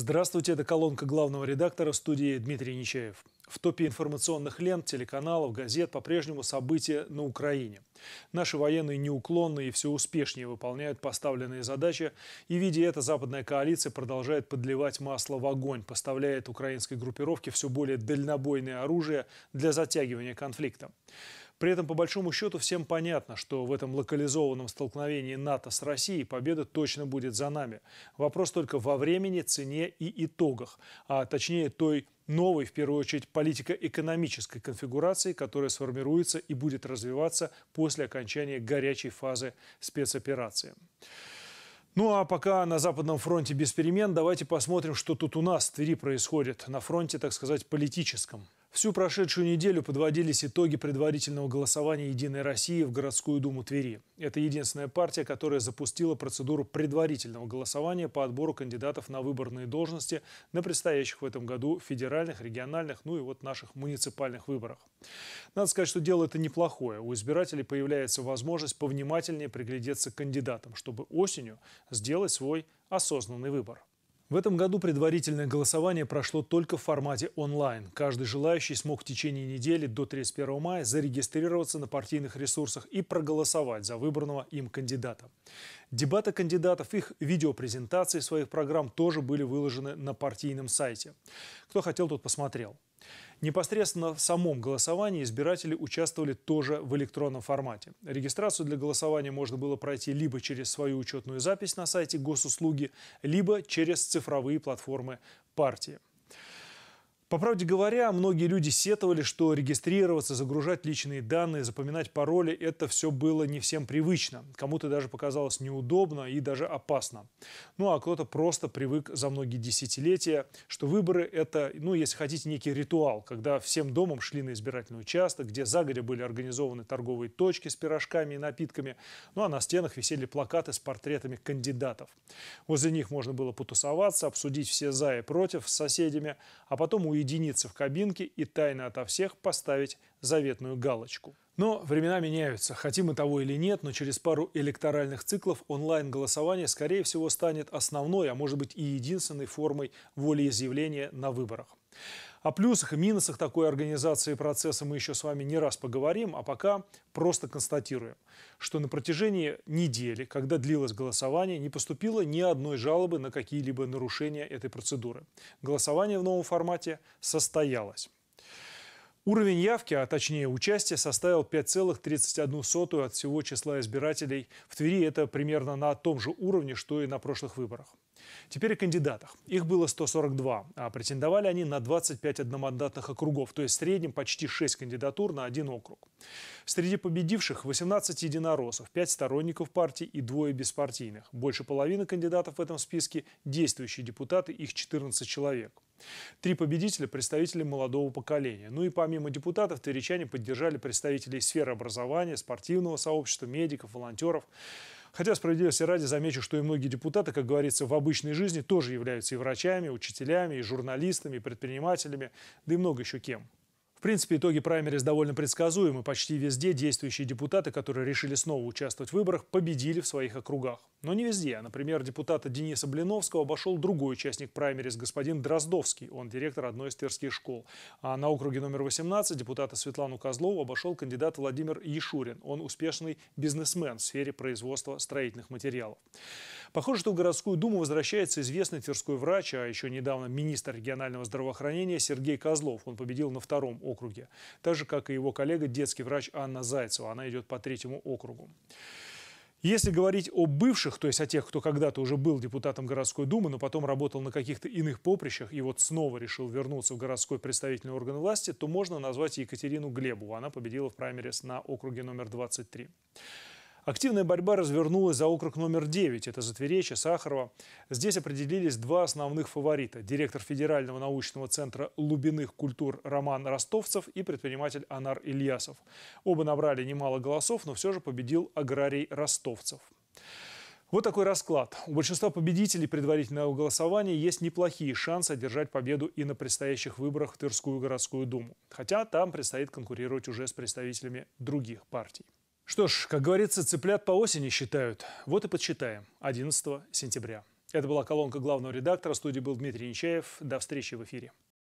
Здравствуйте, это колонка главного редактора студии Дмитрий Нечаев. В топе информационных лент, телеканалов, газет по-прежнему события на Украине. Наши военные неуклонно и все успешнее выполняют поставленные задачи, и, видя это, западная коалиция продолжает подливать масло в огонь, поставляет украинской группировке все более дальнобойное оружие для затягивания конфликта. При этом, по большому счету, всем понятно, что в этом локализованном столкновении НАТО с Россией победа точно будет за нами. Вопрос только во времени, цене и итогах, а точнее той новой, в первую очередь, политико-экономической конфигурации, которая сформируется и будет развиваться после окончания горячей фазы спецоперации. Ну а пока на Западном фронте без перемен, давайте посмотрим, что тут у нас в Твери происходит на фронте, так сказать, политическом. Всю прошедшую неделю подводились итоги предварительного голосования «Единой России» в городскую думу Твери. Это единственная партия, которая запустила процедуру предварительного голосования по отбору кандидатов на выборные должности на предстоящих в этом году федеральных, региональных, ну и вот наших муниципальных выборах. Надо сказать, что дело это неплохое. У избирателей появляется возможность повнимательнее приглядеться к кандидатам, чтобы осенью сделать свой осознанный выбор. В этом году предварительное голосование прошло только в формате онлайн. Каждый желающий смог в течение недели до 31 мая зарегистрироваться на партийных ресурсах и проголосовать за выбранного им кандидата. Дебаты кандидатов, их видеопрезентации своих программ тоже были выложены на партийном сайте. Кто хотел, тот посмотрел. Непосредственно в самом голосовании избиратели участвовали тоже в электронном формате. Регистрацию для голосования можно было пройти либо через свою учетную запись на сайте госуслуги, либо через цифровые платформы партии. По правде говоря, многие люди сетовали, что регистрироваться, загружать личные данные, запоминать пароли – это все было не всем привычно. Кому-то даже показалось неудобно и даже опасно. Ну а кто-то просто привык за многие десятилетия, что выборы – это, ну если хотите, некий ритуал, когда всем домом шли на избирательный участок, где загодя были организованы торговые точки с пирожками и напитками, ну а на стенах висели плакаты с портретами кандидатов. Возле них можно было потусоваться, обсудить все «за» и «против» с соседями, а потом уйти уединиться в кабинке и тайно ото всех поставить заветную галочку. Но времена меняются, хотим мы того или нет, но через пару электоральных циклов онлайн-голосование, скорее всего, станет основной, а может быть и единственной формой волеизъявления на выборах. О плюсах и минусах такой организации процесса мы еще с вами не раз поговорим, а пока просто констатируем, что на протяжении недели, когда длилось голосование, не поступило ни одной жалобы на какие-либо нарушения этой процедуры. Голосование в новом формате состоялось. Уровень явки, а точнее участия, составил 5,31 от всего числа избирателей. В Твери это примерно на том же уровне, что и на прошлых выборах. Теперь о кандидатах. Их было 142, а претендовали они на 25 одномандатных округов, то есть в среднем почти 6 кандидатур на один округ. Среди победивших 18 единороссов, 5 сторонников партии и двое беспартийных. Больше половины кандидатов в этом списке – действующие депутаты, их 14 человек. Три победителя – представители молодого поколения. Ну и помимо депутатов, тверичане поддержали представителей сферы образования, спортивного сообщества, медиков, волонтеров – Хотя, справедливости ради, замечу, что и многие депутаты, как говорится, в обычной жизни тоже являются и врачами, учителями, и журналистами, и предпринимателями, да и много еще кем. В принципе, итоги праймерис довольно предсказуемы. Почти везде действующие депутаты, которые решили снова участвовать в выборах, победили в своих округах. Но не везде. Например, депутата Дениса Блиновского обошел другой участник праймерис, господин Дроздовский. Он директор одной из тверских школ. А на округе номер 18 депутата Светлану Козлову обошел кандидат Владимир Ешурин. Он успешный бизнесмен в сфере производства строительных материалов. Похоже, что в городскую думу возвращается известный тверской врач, а еще недавно министр регионального здравоохранения Сергей Козлов. Он победил на втором округе. Так же, как и его коллега, детский врач Анна Зайцева. Она идет по третьему округу. Если говорить о бывших, то есть о тех, кто когда-то уже был депутатом городской думы, но потом работал на каких-то иных поприщах и вот снова решил вернуться в городской представительный орган власти, то можно назвать Екатерину Глебову. Она победила в праймерис на округе номер 23. Активная борьба развернулась за округ номер 9, это Затверечье, Сахарова. Здесь определились два основных фаворита – директор Федерального научного центра лубиных культур Роман Ростовцев и предприниматель Анар Ильясов. Оба набрали немало голосов, но все же победил аграрий Ростовцев. Вот такой расклад. У большинства победителей предварительного голосования есть неплохие шансы одержать победу и на предстоящих выборах в Тверскую городскую думу. Хотя там предстоит конкурировать уже с представителями других партий. Что ж, как говорится, цыплят по осени считают. Вот и подсчитаем. 11 сентября. Это была колонка главного редактора. В студии был Дмитрий Нечаев. До встречи в эфире.